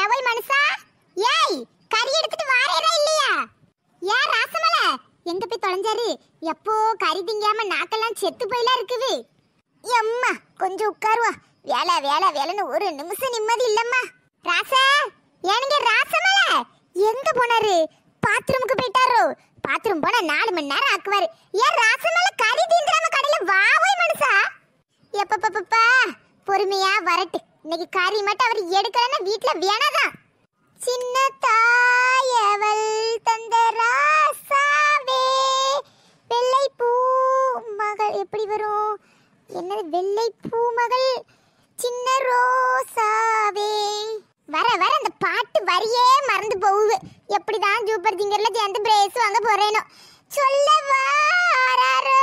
எவள் மனுஷா ஏய் கறி எடுத்துட்டு வாரேரா இல்லையா ஏ ராசமல எங்க போய் தொலைஞ்சாரு எப்போ கறி திங்காம நாக்கெல்லாம் செத்து போயிலாம் இருக்குது எம்மா கொஞ்சம் உட்காருவா வேலை வேலை வேலைன்னு ஒரு நிமிஷம் நிம்மதி இல்லம்மா ராசா ஏனுங்க ராசமல எங்க போனாரு பாத்ரூமுக்கு போயிட்டாரோ பாத்ரூம் போனா நாலு மணி நேரம் ஆக்குவாரு ஏன் ராசமல கறி தீந்துடாம கடையில வாவோய் மனுஷா எப்பப்பப்பா பொறுமையா வரட்டு இன்னைக்கு காரி மட்டும் அவர் எடுக்கலன்னா வீட்டுல வேணாதா சின்ன தாயவள் தந்த ராசாவே வெள்ளை பூ மகள் எப்படி வரும் என்ன வெள்ளை பூ மகள் சின்ன ரோசாவே வர வர அந்த பாட்டு வரியே மறந்து போகுது எப்படிதான் சூப்பர் சிங்கர்ல சேர்ந்து பிரேஸ் வாங்க போறேனோ சொல்ல வாராரோ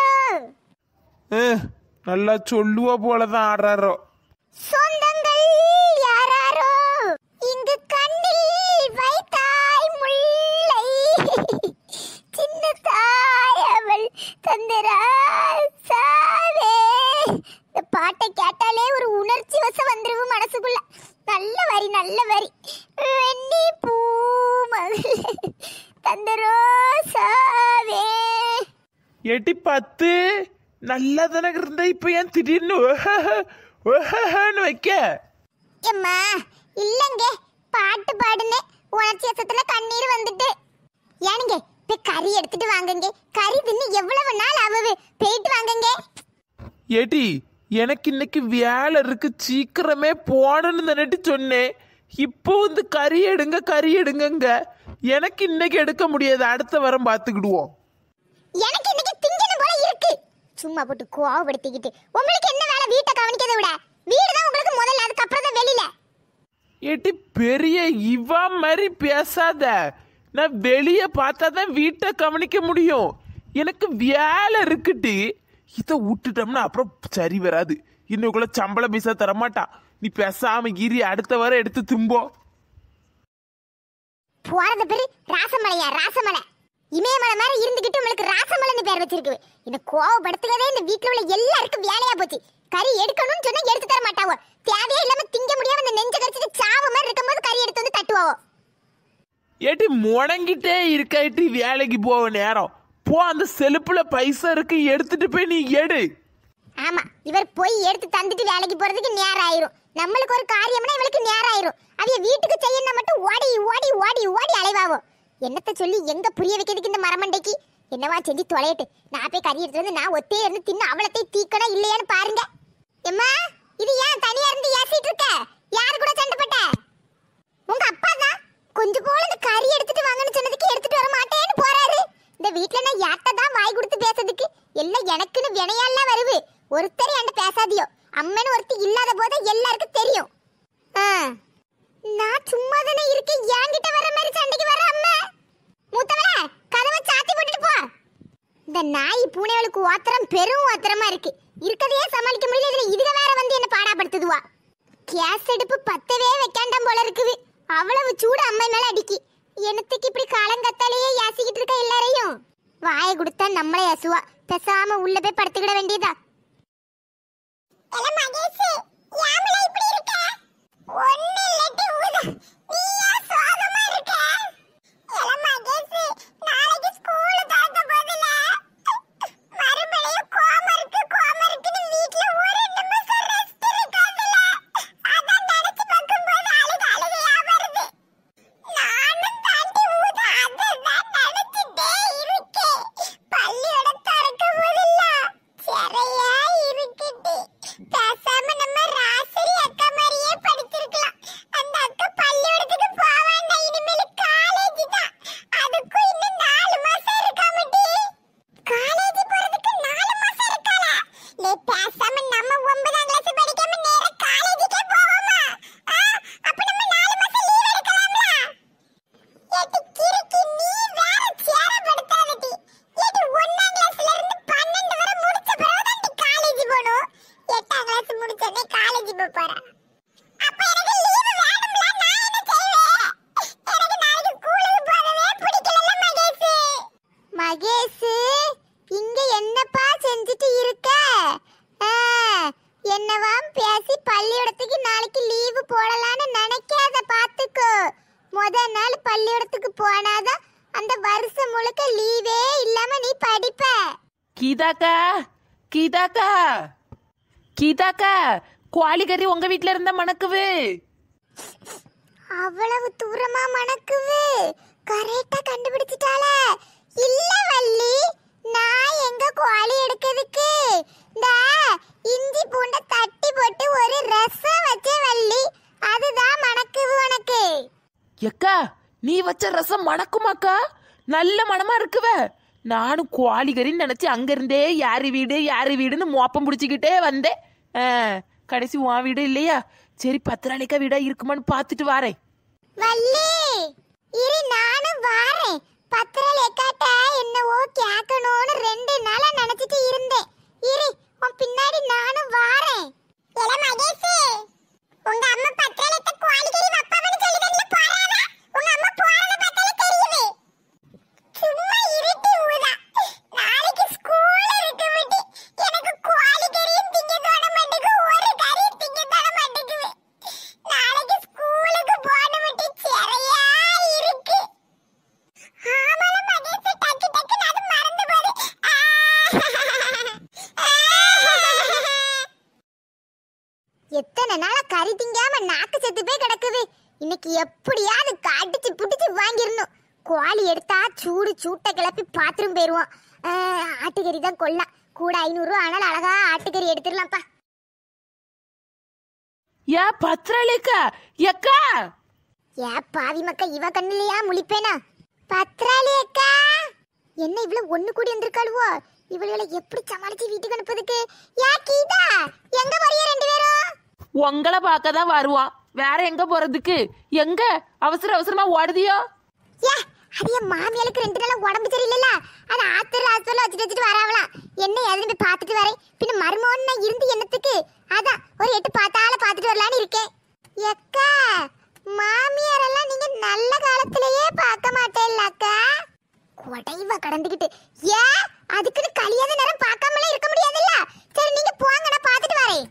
நல்லா சொல்லுவ போலதான் ஆடுறாரோ யோசை வந்துருவும் மனசுக்குள்ள நல்ல வரி நல்ல வரி வெண்ணி பூ தந்த எட்டி பத்து நல்லா தானே இருந்தா இப்ப ஏன் திடீர்னு ஓஹன்னு வைக்க எம்மா இல்லங்க பாட்டு பாடுனே உணர்ச்சி சத்தத்துல கண்ணீர் வந்துட்டு ஏனுங்க இப்ப கறி எடுத்துட்டு வாங்குங்க கறி தின்னு எவ்வளவு நாள் ஆகுது போயிட்டு வாங்குங்க ஏட்டி எனக்கு இன்னைக்கு வேலை இருக்கு சீக்கிரமே போடணும் தானேட்டு சொன்னேன் இப்போ வந்து கறி எடுங்க கறி எடுங்கங்க எனக்கு இன்னைக்கு எடுக்க முடியாது அடுத்த வாரம் பார்த்துக்கிடுவோம் எனக்கு இன்னைக்கு திங்கணும் போல இருக்கு சும்மா போட்டு கோவப்படுத்திக்கிட்டு உங்களுக்கு என்ன வேலை வீட்டை கவனிக்கதை விட வீடு தான் உங்களுக்கு முதல்ல அதுக்கு அப்புறம் தான் வெளியில ஏட்டி பெரிய இவா மாதிரி பேசாத நான் வெளியே பார்த்தா தான் வீட்டை கவனிக்க முடியும் எனக்கு வேலை இருக்குட்டி இதை விட்டுட்டோம்னா அப்புறம் சரி வராது இன்னைக்குள்ள சம்பள பைசா தரமாட்டா நீ பேசாம கீரி அடுத்த வாரம் எடுத்து திம்போ போறது பேரு ராசமலையா ராசமலை இமயமலை மாதிரி இருந்துகிட்டு உங்களுக்கு ராசமலைன்னு பேர் வச்சிருக்கு இந்த கோவப்படுத்துக்கவே இந்த வீட்டுல உள்ள எல்லாருக்கும் வேலையா போச்சு கறி எடுக்கணும்னு சொன்னா எடுத்து தர மாட்டாவோ தேவையே இல்லாம திங்க முடியாம இந்த நெஞ்ச கரிச்சிட்டு சாவ மாதிரி இருக்கும்போது கறி எடுத்து வந்து தட்டுவாவோ ஏட்டி முடங்கிட்டே இருக்காட்டி வேலைக்கு போக நேரம் போ அந்த செலுப்புல பைசா இருக்கு எடுத்துட்டு போய் நீ எடு ஆமா இவர் போய் எடுத்து தந்துட்டு வேலைக்கு போறதுக்கு நேரம் ஆயிரும் நம்மளுக்கு ஒரு காரியம்னா இவளுக்கு நேரம் ஆயிரும் அது வீட்டுக்கு செய்யணும் மட்டும் ஓடி ஓடி ஓடி ஓடி அலைவாவோ என்னத்த சொல்லி எங்க புரிய வைக்கிறதுக்கு இந்த மரமண்டைக்கு என்னவா செஞ்சு தொலையட்டு நான் போய் கறி எடுத்து வந்து நான் ஒத்தையே இருந்து தின்னு அவளத்தை தீக்கணும் இல்லையான்னு பாருங்க எம்மா இணையெல்லாம் வருவு ஒருத்தர் என்கிட்ட பேசாதியோ அம்மன் ஒருத்தி இல்லாத போது எல்லாருக்கும் தெரியும் நான் சும்மா தானே இருக்கேன் என்கிட்ட வர மாதிரி சண்டைக்கு வர அம்மா மூத்தவள கதவை சாத்தி போட்டுட்டு போ இந்த நாய் பூனைகளுக்கு ஓத்திரம் பெரும் ஓத்திரமா இருக்கு இருக்கதையே சமாளிக்க முடியல இதுல இதுக வேற வந்து என்ன பாடாப்படுத்துதுவா கேஸ் எடுப்பு பத்தவே வைக்காண்டம் போல இருக்குது அவ்வளவு சூடு அம்மா மேல அடிக்கி எனத்துக்கு இப்படி காலங்கத்தாலேயே யாசிக்கிட்டு இருக்க எல்லாரையும் வாயை கொடுத்தா நம்மளே யாசுவா பேசாம உள்ள போய் படுத்துக்கிட வேண்டியதா மகேஷ் யாமல இப்படி இருக்க ஒண்ணு இல்லட்டி ஊதா ஸ்கூலுக்கு போனாதான் அந்த வருஷம் முழுக்க லீவே இல்லாம நீ படிப்ப கீதாக்கா கீதாக்கா கீதாக்கா குவாலிகறி உங்க வீட்ல இருந்த மணக்குவு அவ்வளவு தூரமா மணக்குவு கரெக்டா கண்டுபிடிச்சிட்டால இல்ல வள்ளி நான் எங்க குவாலி எடுக்கிறதுக்கு இந்த இஞ்சி பூண்டை தட்டி போட்டு ஒரு ரசம் வச்சே வள்ளி அதுதான் மணக்குவு உனக்கு எக்கா நீ வச்ச ரசம் மணக்குமாக்கா நல்ல மனமா இருக்குவ நானும் குவாலிகரின்னு நினச்சி இருந்தே யார் வீடு யார் வீடுன்னு மோப்பம் பிடிச்சிக்கிட்டே வந்தேன் கடைசி உன் வீடு இல்லையா சரி பத்து நாளைக்கா வீடா இருக்குமான்னு பார்த்துட்டு வாரேன் வள்ளி இரு நானும் வாரேன் பத்து நாள் என்னவோ ரெண்டு நாளா நினைச்சிட்டு இருந்தேன் இன்னைக்கு எப்படியாவது கடிச்சு பிடிச்சு வாங்கிடணும் கோழி எடுத்தா சூடு சூட்டை கிளப்பி பாத்ரூம் போயிடுவோம் ஆட்டுக்கறி தான் கொள்ளலாம் கூட ஐநூறுரூவா ஆனால் அழகா ஆட்டுக்கறி எடுத்துடலாம்ப்பா ஏ பத்ரலிக்கா எக்கா ஏ பாவி மக்கா இவ கண்ணிலையா முழிப்பேனா பத்ராளி அக்கா என்ன இவ்வளவு ஒண்ணு கூடி வந்திருக்காளுவோ இவளை எப்படி சமாளிச்சு வீட்டுக்கு அனுப்புறதுக்கு ஏ கீதா எங்க வரீங்க ரெண்டு பேரும் உங்களை பார்க்க தான் வருவான் வேற எங்க போறதுக்கு எங்க அவசர அவசரமா ஓடுதியோ அது என் மாமியாளுக்கு ரெண்டு நாளும் உடம்பு சரியில்லைல அது ஆத்திர ஹாஸ்பிட்டல் வச்சுட்டு வச்சுட்டு வரவளா என்ன ஏதுன்னு போய் பார்த்துட்டு வரேன் பின்ன மருமோன்னா இருந்து என்னத்துக்கு அதான் ஒரு எட்டு பார்த்தால பார்த்துட்டு வரலான்னு இருக்கேன் எக்கா மாமியார் எல்லாம் நீங்க நல்ல காலத்திலேயே பார்க்க மாட்டேன்ல அக்கா கொடைவ கடந்துக்கிட்டு ஏ அதுக்குன்னு கலியாத நேரம் பார்க்காமலே இருக்க முடியாதுல்ல சரி நீங்க போங்க நான் பார்த்துட்டு வரேன்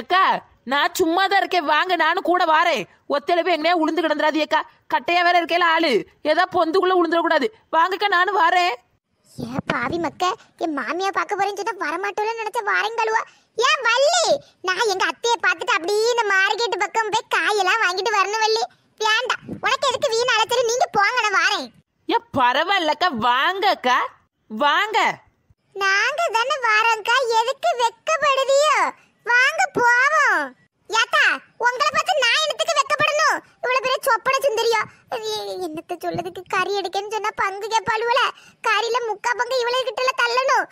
எக்கா நான் சும்மா தான் இருக்கேன் வாங்க நானும் கூட வாரேன் ஒத்தையில போய் எங்கேயா உளுந்து கிடந்துடாது ஏக்கா கட்டையா வேற இருக்கையில ஆளு ஏதா பொந்துக்குள்ள உளுந்துடக்கூடாது வாங்கக்கா நானும் வாரேன் ஏன் பாவி மக்க என் மாமியா பார்க்க போறேன்னு சொன்னா வரமாட்டோம்ல நினைச்ச வாரங்கழுவா ஏன் வள்ளி நான் எங்க அத்தையை பார்த்துட்டு அப்படியே இந்த மார்க்கெட் பக்கம் போய் காயெல்லாம் வாங்கிட்டு வரணும் வள்ளி வேண்டாம் உனக்கு எதுக்கு வீண் அழைச்சிரு நீங்க போங்க நான் வாரேன் ஏன் பரவாயில்லக்கா வாங்கக்கா வாங்க நாங்க தானே வாரோம்க்கா எதுக்கு வெக்கப்படுதியோ வாங்க போவோம் யாத்தா உங்களை பார்த்து நான் என்னத்துக்கு வெக்கப்படணும் இவ்வளவு பெரிய சொப்பன சுந்தரியா என்னத்த சொல்லதுக்கு கறி எடுக்கன்னு சொன்னா பங்கு கேப்பாளுவல கறியில முக்கா பங்கு இவ்வளவு கிட்ட எல்லாம் தள்ளணும்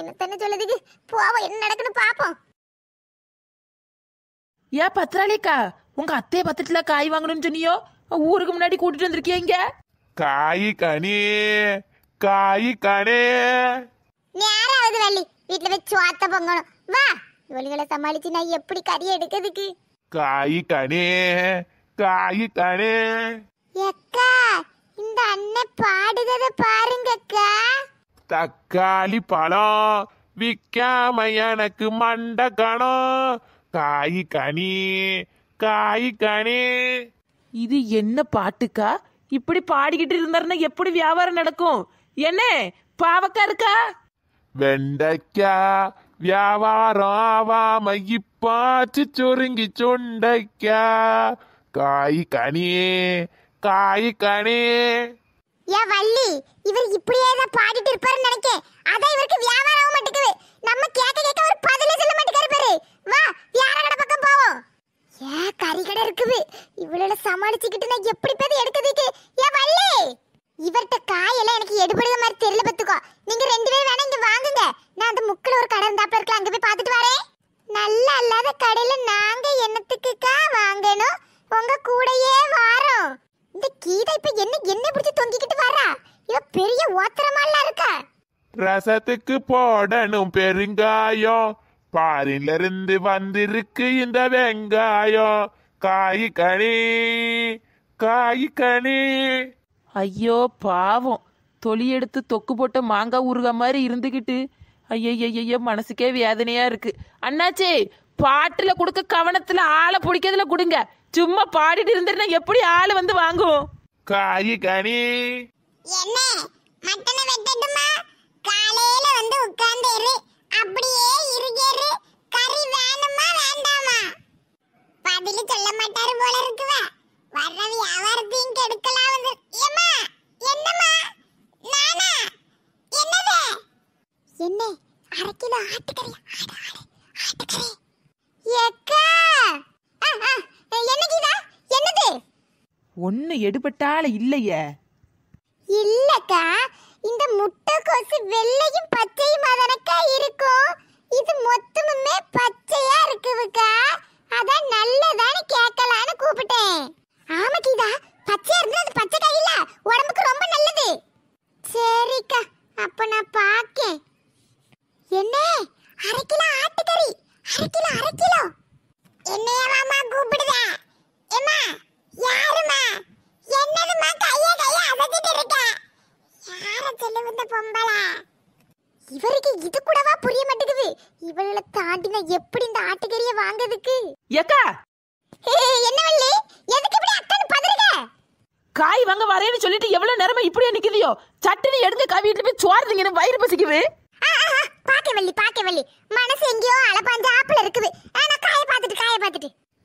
என்னத்தன்னு சொல்லதுக்கு போவோம் என்ன நடக்குன்னு பாப்போம் ஏன் பத்திராளிக்கா உங்க அத்தைய பத்திரத்துல காய் வாங்கணும்னு சொன்னியோ ஊருக்கு முன்னாடி கூட்டிட்டு வந்திருக்கீங்க காய் கனி காய் கனே நேரம் ஆகுது வள்ளி வீட்டுல போய் சோத்த பொங்கணும் வா இவளுங்களை சமாளிச்சு நான் எப்படி கறி எடுக்கிறதுக்கு காய் கனே காய் கனே எக்கா இந்த அண்ணன் பாடுகிறத பாருங்கக்கா தக்காளி பழம் விக்காம எனக்கு மண்ட கணம் காய் கனி காய் கனி இது என்ன பாட்டுக்கா இப்படி பாடிக்கிட்டு இருந்தாருன்னா எப்படி வியாபாரம் நடக்கும் என்ன பாவக்கா இருக்கா வெண்டைக்கா வியாபாரம் ஆவாம இப்பாச்சு சுருங்கி சுண்டைக்கா காய் கனியே காய் கனியே ஏ வள்ளி இவர் இப்படியே தான் பாடிட்டு இருப்பாருன்னு நினைக்க அதான் இவருக்கு வியாபாரம் மாட்டேங்குது நம்ம கேட்க கேட்க ஒரு பதிலே சொல்ல மாட்டேங்காரு பாரு வா வியாபார கடை பக்கம் போவோம் ஏ கறி கடை இருக்குது இவளோட சமாளிச்சுக்கிட்டு நான் எப்படி பேர் எடுக்கிறதுக்கு ஏன் வள்ளி இவர்கிட்ட காயெல்லாம் எனக்கு எடுபடுத மாதிரி தெரியல பத்துக்கோ நீங்க ரெண்டு பேரும் வேணா இங்க வாங்குங்க நான் அந்த முக்கில் ஒரு கடை இருந்தாப்ல இருக்கலாம் அங்க போய் பாத்துட்டு வரேன் நல்லா இல்லாத கடையில நாங்க என்னத்துக்குக்கா வாங்கணும் உங்க கூடயே வாரோம் இந்த கீதா இப்ப என்ன என்ன பிடிச்சி தொங்கிக்கிட்டு வரா இவ பெரிய ஓத்திரமாலாம் இருக்கா ரசத்துக்கு போடணும் பெருங்காயம் பாரில இருந்து வந்திருக்கு இந்த வெங்காயம் காய் கனி காய் கனி ஐயோ பாவம் தொலி எடுத்து தொக்கு போட்ட மாங்காய் உருக மாதிரி இருந்துக்கிட்டு ஐயோ மனசுக்கே வேதனையா இருக்கு அண்ணாச்சி பாட்டுல கொடுக்க கவனத்துல ஆளை பிடிக்கிறதுல கொடுங்க சும்மா பாடிட்டு இருந்துருனா எப்படி ஆள் வந்து வாங்குவோம் காயி கனி என்ன ஒன்னு எடுபட்டால இல்லையே இல்லக்கா இந்த முட்டைக்கோசு வெள்ளையும் பச்சையும் அதனக்கா இருக்கும் இது மொத்தமுமே பச்சையா இருக்குதுக்கா அதான் நல்லதான்னு கேட்கலான்னு கூப்பிட்டேன் ஆமா பச்சையா இருந்தது அது பச்சை இல்ல உடம்புக்கு ரொம்ப நல்லது சரிக்கா அப்ப நான் பாக்கேன் என்ன அரை கிலோ ஆட்டுக்கறி அரை கிலோ அரை கிலோ என்னையவாமா கூப்பிடுதேன் ஏமா யாருமா என்னதுமா கைய கைய அசத்திட்டு இருக்க யார சொல்லு இந்த பொம்பள இவருக்கு இது கூடவா புரிய மாட்டேங்குது இவளை தாண்டினா எப்படி இந்த ஆட்டுக்கறிய வாங்குறதுக்கு ஏக்கா என்ன வள்ளி எதுக்கு இப்படி அக்கன்னு பதறுக காய் வாங்க வரேன்னு சொல்லிட்டு எவ்வளவு நேரமா இப்படியே நிக்குதியோ சட்டுனி எடுத்து கவிட்டு போய் சோறுதுங்கன்னு வயிறு பசிக்குது பாக்க வள்ளி பாக்க வள்ளி மனசு எங்கேயோ அலப்பாஞ்ச ஆப்பிள் இருக்குது ஆனா காய பார்த்துட்டு காய பார்த்துட்டு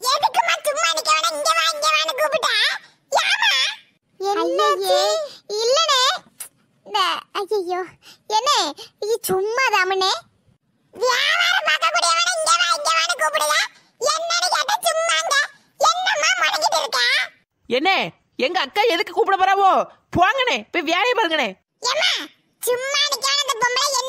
எதுக்குமா சும்மா நிக்கவன இங்க வா இங்க வான்னு கூப்பிட்டா யாமா என்ன சும்மா தாமனே வியாபாரம் பார்க்க கூடியவன இங்க வா இங்க வான்னு கூப்பிடுதா என்னன்னு கேட்டா சும்மாங்க என்ன எங்க அக்கா எதுக்கு கூப்பிட போறாவோ போங்கனே போய் வேலையை பாருங்கனே ஏமா சும்மா நிக்கவன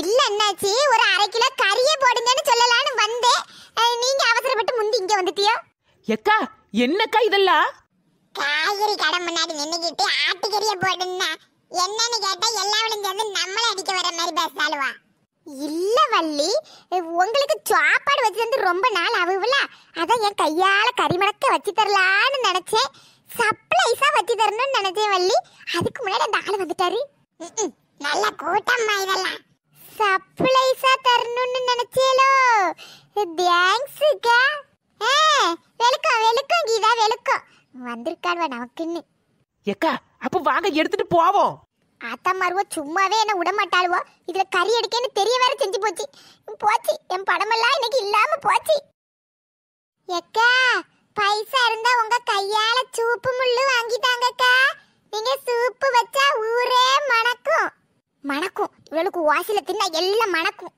இல்ல அண்ணாச்சி ஒரு அரை கிலோ கறியே போடுங்கன்னு சொல்லலாம்னு வந்தேன் நீங்க அவசரப்பட்டு முந்தி இங்க வந்துட்டியோ எக்கா என்னக்கா இதெல்லாம் காய்கறி கடை முன்னாடி நின்னுக்கிட்டு ஆட்டுக்கறியை போடுன்னா என்னன்னு கேட்டா எல்லாவளும் சேர்ந்து நம்மள அடிக்க வர மாதிரி பேசாளுவா இல்ல வள்ளி உங்களுக்கு சாப்பாடு வச்சு வந்து ரொம்ப நாள் ஆகுதுல அதான் என் கையால கறி மணக்க வச்சு தரலான்னு நினைச்சேன் சப்ளைஸா வச்சு தரணும்னு நினைச்சேன் வள்ளி அதுக்கு முன்னாடி அந்த ஆள் வந்துட்டாரு நல்லா கூட்டம்மா இதெல்லாம் சர்ப்ரைஸா தரணும்னு நினைச்சேலோ தேங்க்ஸுக்கா ஏ வெளுக்கம் வெளுக்கம் கீதா வெளுக்கம் வந்திருக்காடுவா நமக்குன்னு ஏக்கா அப்ப வாங்க எடுத்துட்டு போவோம் ஆத்தா மருவோ சும்மாவே என்ன விட மாட்டாளுவோ இதுல கறி எடுக்கேன்னு தெரிய வேற செஞ்சு போச்சு போச்சு என் படமெல்லாம் இன்னைக்கு இல்லாம போச்சு ஏக்கா பைசா இருந்தா உங்க கையால சூப்பு முள்ளு வாங்கிட்டாங்கக்கா நீங்க சூப்பு வச்சா ஊரே மணக்கும் மணக்கும் இவளுக்கு வாசில தின்னா எல்லாம் மணக்கும்